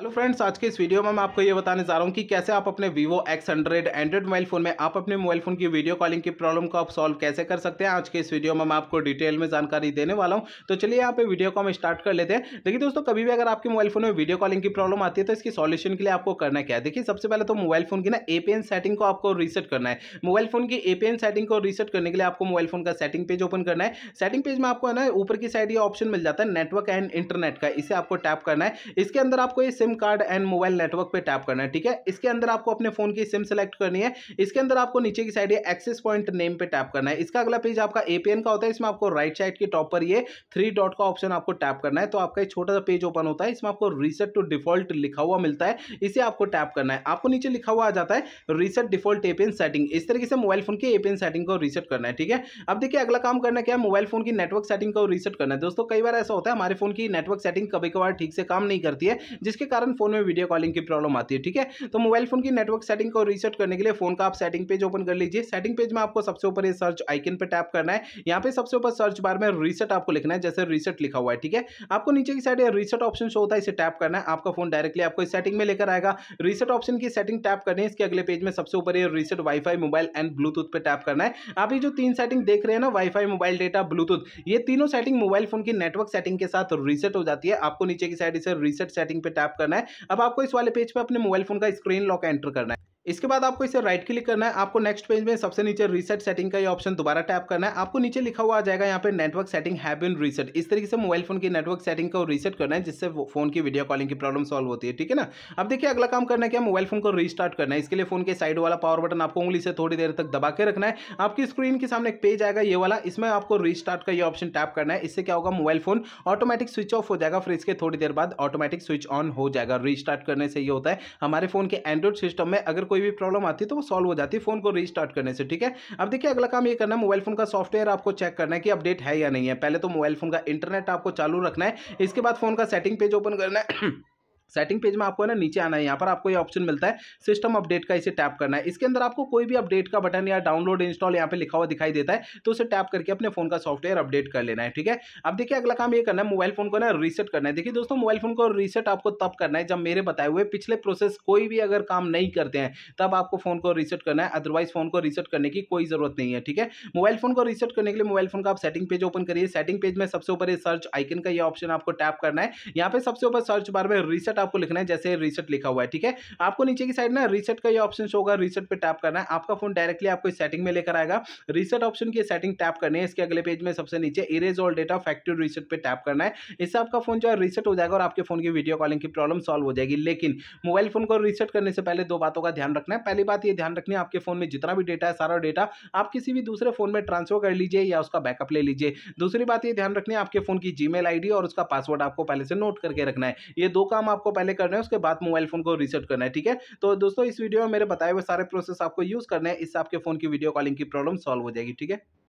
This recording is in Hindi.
हेलो फ्रेंड्स आज के इस वीडियो में मैं आपको ये बताने जा रहा हूँ कि कैसे आप अपने Vivo X hundred Android mobile phone में आप अपने मोबाइल फ़ोन की वीडियो कॉलिंग की प्रॉब्लम को आप सॉल्व कैसे कर सकते हैं आज के इस वीडियो में मैं आपको डिटेल में जानकारी देने वाला हूँ तो चलिए यहाँ पे वीडियो को हम स्टार्ट कर लेते हैं देखिए दोस्तों कभी भी अगर आपके मोबाइल फ़ोन में वीडियो कॉलिंग की प्रॉब्लम आती है तो इसकी सॉल्यूशन के लिए आपको करना क्या है देखिए सबसे पहले तो मोबाइल फ़ोन की ना एपीएन सेटिंग को आपको रीसेट करना है मोबाइल फ़ोन की एपीएन सेटिंग को रीसेट करने के लिए आपको मोबाइल फ़ोन का सेटिंग पेज ओपन करना है सेटिंग पेज में आपको है ना ऊपर की साइड ये ऑप्शन मिल जाता है नेटवर्क एंड इंटरनेट का इसे आपको टैप करना है इसके अंदर आपको ये SIM SIM card and mobile network पे टैप करना है ठीक है इसके अंदर आपको अपने फोन की सिम सेलेक्ट करनी है इसके अंदर आपको नीचे की साइड एक्सेस पॉइंट नेम पे टैप करना है इसका अगला पेज आपका एपीएन का होता है इसमें आपको राइट साइड के टॉप पर ये थ्री डॉट का ऑप्शन आपको टैप करना है तो आपका एक छोटा सा पेज ओपन होता है इसमें आपको रीसेट टू डिफॉल्ट लिखा हुआ मिलता है इसे आपको टैप करना है आपको नीचे लिखा हुआ आ जाता है रीसेट डिफॉल्ट एपीएन सेटिंग इस तरीके से मोबाइल फोन की एपीएन सेटिंग को रीसेट करना है ठीक है अब देखिए अगला काम करना क्या है मोबाइल फोन की नेटवर्क सेटिंग को रीसेट करना है दोस्तों कई बार ऐसा होता है हमारे फोन की नेटवर्क सेटिंग कभी कभार ठीक से काम नहीं करती है जिसके कारण कारण फोन में वीडियो कॉलिंग की प्रॉब्लम आती है ठीक है तो मोबाइल फोन की नेटवर्क सेटिंग को रिसेट करने के लिए फोन का आप सेटिंग पेज ओपन कर लीजिए सेटिंग पेज में आपको सबसे ऊपर सर्च आइकन पर टैप करना है यहाँ पे सबसे ऊपर सर्च बार में रिसेट आपको लिखना है जैसे रिसेट लिखा हुआ है ठीक है आपको नीचे की साइड रिसेट ऑप्शन शो होता है इसे टैप करना है आपका फोन डायरेक्टली आपको सेटिंग में लेकर आएगा रिसेट ऑप्शन की सेटिंग टैप करनी है इसके अगले पेज में सबसे ऊपर reset wifi mobile and Bluetooth पर टैप करना है आप ये जो तीन सेटिंग देख रहे हैं ना वाईफाई मोबाइल डेटा ब्लूटूथ ये तीनों सेटिंग मोबाइल फोन की नेटवर्क सेटिंग के साथ रिसेट हो जाती है आपको नीचे की साइड इसे रिसेट सेटिंग पे टैप करना करना है अब आपको इस वाले पेज पर अपने मोबाइल फोन का स्क्रीन लॉक एंटर करना है इसके बाद आपको इसे राइट क्लिक करना है आपको नेक्स्ट पेज में सबसे नीचे रीसेट सेटिंग का ये ऑप्शन दोबारा टैप करना है आपको नीचे लिखा हुआ आ जाएगा यहाँ पे network setting have been reset इस तरीके से मोबाइल फोन की नेटवर्क सेटिंग को रीसेट करना है जिससे फोन की वीडियो कॉलिंग की प्रॉब्लम सॉल्व होती है ठीक है ना अब देखिए अगला काम करना है क्या मोबाइल फोन को रीस्टार्ट करना है इसके लिए फोन के साइड वाला पावर बटन आपको उंगली से थोड़ी देर तक दबा के रखना है आपकी स्क्रीन के सामने एक पेज आएगा ये वाला इसमें आपको रीस्टार्ट का ये ऑप्शन टैप करना है इससे क्या होगा mobile phone automatic switch off हो जाएगा फिर इसके थोड़ी देर बाद ऑटोमेटिक स्विच ऑन हो जाएगा रीस्टार्ट करने से ये होता है हमारे फोन के एंड्रॉइड सिस्टम में अगर कोई कोई भी प्रॉब्लम आती है तो वो सॉल्व हो जाती है फोन को रिस्टार्ट करने से ठीक है अब देखिए अगला काम ये करना है मोबाइल फोन का सॉफ्टवेयर आपको चेक करना है कि अपडेट है या नहीं है पहले तो मोबाइल फोन का इंटरनेट आपको चालू रखना है इसके बाद फोन का सेटिंग पेज ओपन करना है सेटिंग पेज में आपको है ना नीचे आना है यहाँ पर आपको ये ऑप्शन मिलता है सिस्टम अपडेट का इसे टैप करना है इसके अंदर आपको कोई भी अपडेट का बटन या डाउनलोड इंस्टॉल यहाँ पे लिखा हुआ दिखाई देता है तो उसे टैप करके अपने फोन का सॉफ्टवेयर अपडेट कर लेना है ठीक है अब देखिए अगला काम ये करना है मोबाइल फोन को ना रीसेट करना है देखिए दोस्तों मोबाइल फोन को रीसेट आपको तब करना है जब मेरे बताए हुए पिछले प्रोसेस कोई भी अगर काम नहीं करते हैं तब आपको फोन को रीसेट करना है अदरवाइज फोन को रीसेट करने की कोई जरूरत नहीं है ठीक है मोबाइल फोन को रीसेट करने के लिए मोबाइल फोन का आप सेटिंग पेज ओपन करिए सेटिंग पेज में सबसे ऊपर सर्च आइकन का यह ऑप्शन आपको टैप करना है यहाँ पे सबसे ऊपर सर्च बार में रीसेट रिसेट आपको लिखना है जैसे रिसेट लिखा हुआ है ठीक है आपको नीचे की साइड ना रिसेट का ये ऑप्शन शो होगा रिसेट पे टैप करना है आपका फोन डायरेक्टली आपको इस सेटिंग में लेकर आएगा रिसेट ऑप्शन की सेटिंग टैप करनी है इसके अगले पेज में सबसे नीचे erase all data factory reset पर टैप करना है इससे आपका फोन जो है रिसेट हो जाएगा और आपके फोन की वीडियो कॉलिंग की प्रॉब्लम सॉल्व हो जाएगी लेकिन मोबाइल फोन को रिसेट करने से पहले दो बातों का ध्यान रखना है पहली बात यह ध्यान रखनी है आपके फोन में जितना भी डेटा है सारा डेटा आप किसी भी दूसरे फोन में ट्रांसफर कर लीजिए या उसका बैकअप ले लीजिए दूसरी बात ये ध्यान रखनी है आपके फोन की जीमेल आईडी और उसका पासवर्ड आपको पहले से नोट करके रखना है ये दो काम आपको आपको पहले करना है उसके बाद मोबाइल फ़ोन को रिसेट करना है ठीक है तो दोस्तों इस वीडियो में मेरे बताए हुए सारे प्रोसेस आपको यूज़ करना है इससे आपके फ़ोन की वीडियो कॉलिंग की प्रॉब्लम सॉल्व हो जाएगी ठीक है